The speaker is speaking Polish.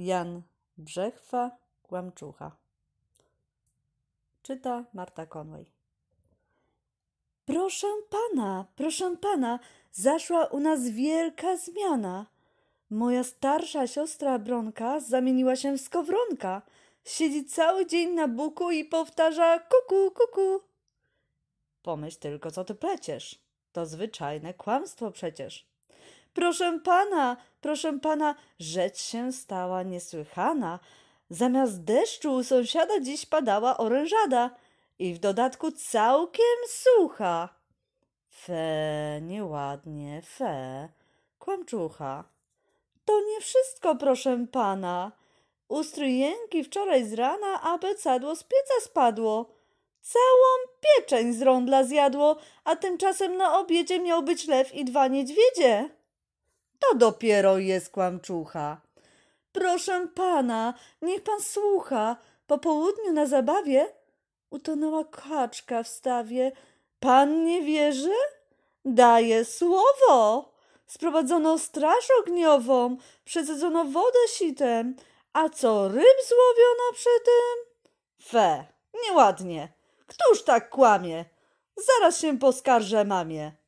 Jan Brzechwa, Kłamczucha. Czyta Marta Conway. Proszę pana, proszę pana, zaszła u nas wielka zmiana. Moja starsza siostra Bronka zamieniła się w skowronka. Siedzi cały dzień na buku i powtarza kuku, kuku. Pomyśl tylko, co ty pleciesz. To zwyczajne kłamstwo przecież. Proszę pana, proszę pana, rzecz się stała niesłychana. Zamiast deszczu u sąsiada dziś padała orężada i w dodatku całkiem sucha. Fe, nieładnie, fe, kłamczucha. To nie wszystko, proszę pana. Ustrój jęki wczoraj z rana, aby cadło z pieca spadło. Całą pieczeń z rądla zjadło, a tymczasem na obiedzie miał być lew i dwa niedźwiedzie. To dopiero jest kłamczucha. Proszę pana, niech pan słucha. Po południu na zabawie utonęła kaczka w stawie. Pan nie wierzy? Daje słowo. Sprowadzono straż ogniową, przesadzono wodę sitem, a co ryb złowiono przy tym? Fe, nieładnie. Któż tak kłamie? Zaraz się poskarżę mamie.